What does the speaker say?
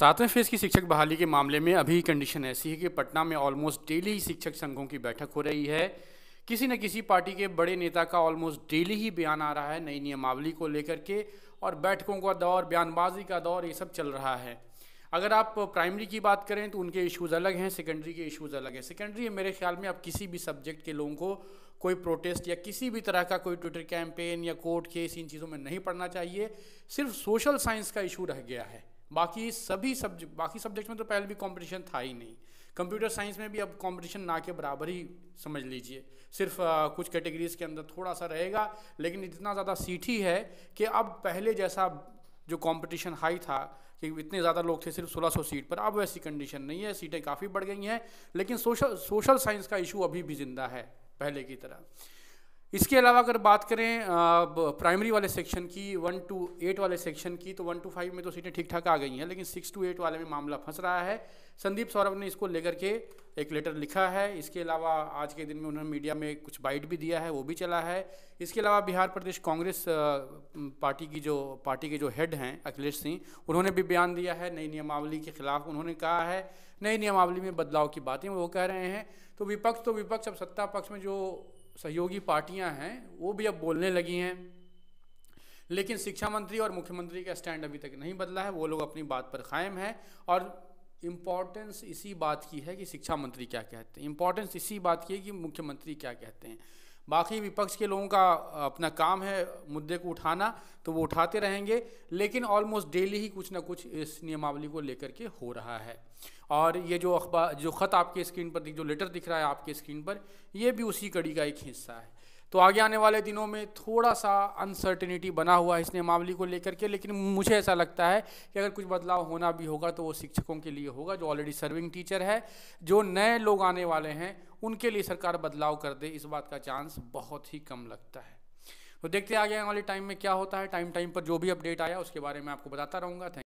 सातवें फेज़ की शिक्षक बहाली के मामले में अभी कंडीशन ऐसी है कि पटना में ऑलमोस्ट डेली शिक्षक संघों की बैठक हो रही है किसी न किसी पार्टी के बड़े नेता का ऑलमोस्ट डेली ही बयान आ रहा है नई नियमावली को लेकर के और बैठकों का दौर बयानबाजी का दौर ये सब चल रहा है अगर आप प्राइमरी की बात करें तो उनके इश्यूज़ अलग हैं सेकेंडरी के इश्यूज़ अलग हैं सेकेंडरी मेरे ख्याल में आप किसी भी सब्जेक्ट के लोगों को कोई प्रोटेस्ट या किसी भी तरह का कोई ट्विटर कैंपेन या कोर्ट केस इन चीज़ों में नहीं पढ़ना चाहिए सिर्फ सोशल साइंस का इशू रह गया है बाकी सभी सब्जेक्ट बाकी सब्जेक्ट में तो पहले भी कंपटीशन था ही नहीं कंप्यूटर साइंस में भी अब कंपटीशन ना के बराबर ही समझ लीजिए सिर्फ आ, कुछ कैटेगरीज के अंदर थोड़ा सा रहेगा लेकिन इतना ज़्यादा सीट ही है कि अब पहले जैसा जो कंपटीशन हाई था कि इतने ज़्यादा लोग थे सिर्फ 1600 सीट पर अब वैसी कंडीशन नहीं है सीटें काफ़ी बढ़ गई हैं लेकिन सोशल सोशल साइंस का इशू अभी भी ज़िंदा है पहले की तरह इसके अलावा अगर बात करें प्राइमरी वाले सेक्शन की वन टू एट वाले सेक्शन की तो वन टू फाइव में तो सीटें ठीक ठाक आ गई हैं लेकिन सिक्स टू एट वाले में मामला फंस रहा है संदीप सौरभ ने इसको लेकर के एक लेटर लिखा है इसके अलावा आज के दिन में उन्होंने मीडिया में कुछ बाइट भी दिया है वो भी चला है इसके अलावा बिहार प्रदेश कांग्रेस पार्टी की जो पार्टी के जो हेड हैं अखिलेश सिंह उन्होंने भी बयान दिया है नई नियमावली के खिलाफ उन्होंने कहा है नई नियमावली में बदलाव की बातें वो कह रहे हैं तो विपक्ष तो विपक्ष अब सत्ता पक्ष में जो सहयोगी पार्टियां हैं वो भी अब बोलने लगी हैं लेकिन शिक्षा मंत्री और मुख्यमंत्री का स्टैंड अभी तक नहीं बदला है वो लोग अपनी बात पर कायम हैं और इम्पॉर्टेंस इसी बात की है कि शिक्षा मंत्री क्या कहते हैं इम्पॉर्टेंस इसी बात की है कि मुख्यमंत्री क्या कहते हैं बाकी विपक्ष के लोगों का अपना काम है मुद्दे को उठाना तो वो उठाते रहेंगे लेकिन ऑलमोस्ट डेली ही कुछ ना कुछ इस नियमावली को लेकर के हो रहा है और ये जो अखबार जो ख़त आपके स्क्रीन पर जो लेटर दिख रहा है आपके स्क्रीन पर ये भी उसी कड़ी का एक हिस्सा है तो आगे आने वाले दिनों में थोड़ा सा अनसर्टिनिटी बना हुआ है इस मामले को लेकर के लेकिन मुझे ऐसा लगता है कि अगर कुछ बदलाव होना भी होगा तो वो शिक्षकों के लिए होगा जो ऑलरेडी सर्विंग टीचर है जो नए लोग आने वाले हैं उनके लिए सरकार बदलाव कर दे इस बात का चांस बहुत ही कम लगता है तो देखते आगे आने वाले टाइम में क्या होता है टाइम टाइम पर जो भी अपडेट आया उसके बारे में आपको बताता रहूँगा थैंक